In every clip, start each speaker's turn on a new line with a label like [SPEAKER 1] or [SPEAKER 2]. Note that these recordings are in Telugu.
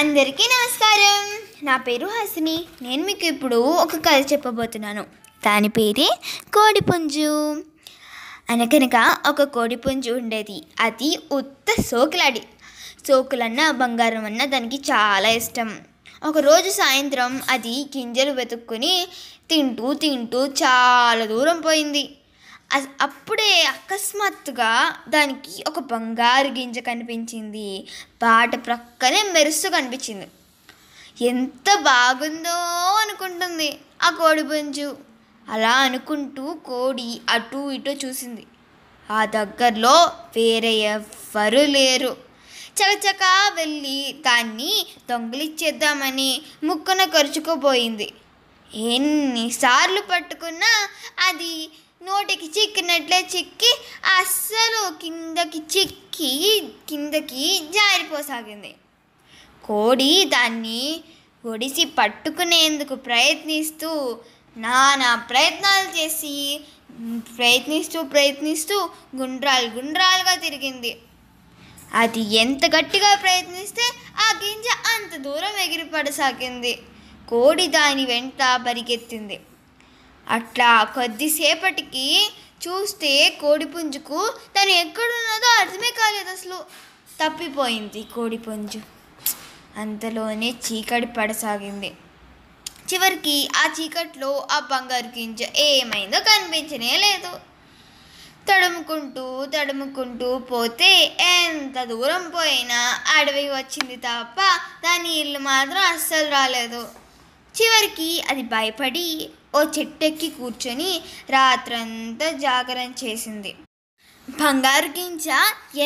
[SPEAKER 1] అందరికీ నమస్కారం నా పేరు హసిని నేను మీకు ఇప్పుడు ఒక కథ చెప్పబోతున్నాను దాని పేరే కోడిపుంజు అనగనగా ఒక కోడిపుంజు ఉండేది అది ఉత్త సోకులాడి సోకులన్నా బంగారం అన్నా దానికి చాలా ఇష్టం ఒకరోజు సాయంత్రం అది గింజలు వెతుక్కుని తింటూ తింటూ చాలా దూరం పోయింది అప్పుడే అకస్మాత్తుగా దానికి ఒక బంగారు గింజ కనిపించింది బాట ప్రక్కనే మెరుస్తూ కనిపించింది ఎంత బాగుందో అనుకుంటుంది ఆ కోడి పుంజు అలా అనుకుంటూ కోడి అటు ఇటు చూసింది ఆ దగ్గరలో వేరే ఎవ్వరూ లేరు చకచకా వెళ్ళి దాన్ని దొంగలిచ్చేద్దామని ముక్కున కరుచుకోబోయింది ఎన్నిసార్లు పట్టుకున్నా అది నోటికి చిక్కినట్లే చిక్కి అస్సలు కిందకి చిక్కి కిందకి జారిపోసాగింది కోడి దాన్ని ఒడిసి పట్టుకునేందుకు ప్రయత్నిస్తూ నానా ప్రయత్నాలు చేసి ప్రయత్నిస్తూ ప్రయత్నిస్తూ గుండ్రాలు గుండ్రాలుగా తిరిగింది అది ఎంత గట్టిగా ప్రయత్నిస్తే ఆ గింజ అంత దూరం ఎగిరిపడసాగింది కోడి దాని వెంట పరిగెత్తింది అట్లా కొద్దిసేపటికి చూస్తే కోడిపుంజుకు తను ఎక్కడున్నదో అర్థమే కాలేదు అసలు తప్పిపోయింది కోడిపుంజు అంతలోనే చీకటి పడసాగింది చివరికి ఆ చీకట్లో ఆ బంగారు గింజ ఏమైందో కనిపించనే లేదు తడుముకుంటూ తడుముకుంటూ పోతే ఎంత దూరం పోయినా అడవి వచ్చింది తప్ప దాని ఇల్లు మాత్రం అస్సలు రాలేదు చివరికి అది భయపడి ఓ చెట్టెక్కి కూర్చొని రాత్రంతా జాగరణ చేసింది బంగారు గింజ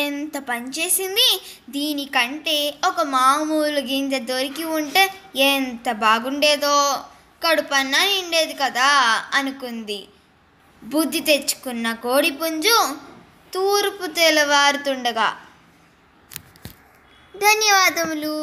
[SPEAKER 1] ఎంత పనిచేసింది దీనికంటే ఒక మామూలు గింజ దొరికి ఉంటే ఎంత బాగుండేదో కడుపన్నా నిండేది కదా అనుకుంది బుద్ధి తెచ్చుకున్న కోడిపుంజు తూర్పు తెలవారుతుండగా ధన్యవాదములు